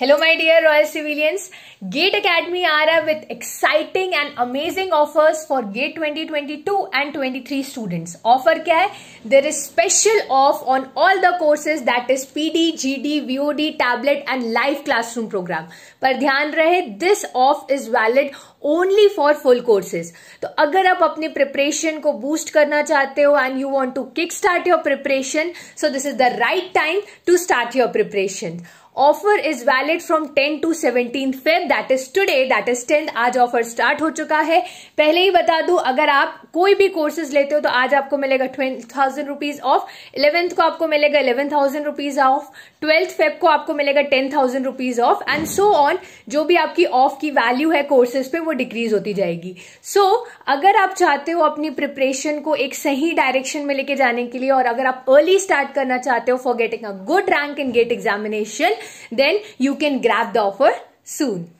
Hello my dear Royal Civilians, Gate Academy are with exciting and amazing offers for Gate 2022 and 23 students. Offer क्या है? There is special off on all the courses that is PD, GD, VOD, tablet and live classroom program. पर ध्यान रहे this off is valid only for full courses. So, अगर आप अपने preparation को boost करना चाहते हो and you want to kick start your preparation so this is the right time to offer is valid from 10 to 17 Feb that is today that is tenth आज offer start हो चुका है पहले ही बता दू अगर आप कोई भी कोर्सेज लेते हो तो आज आपको मिलेगा twenty thousand rupees off eleventh को आपको मिलेगा eleven thousand rupees off twelfth Feb को आपको मिलेगा ten thousand rupees off and so on जो भी आपकी ऑफ की वैल्यू है कोर्सेज पे वो डिक्रीज होती जाएगी सो so, अगर आप चाहते हो अपनी प्रिपरेशन को एक सही डायरेक्शन में लेके जाने के लिए और अगर आप अर्ली स्टार्ट करना चाहते हो for getting a good rank in GATE examination then you can grab the offer soon.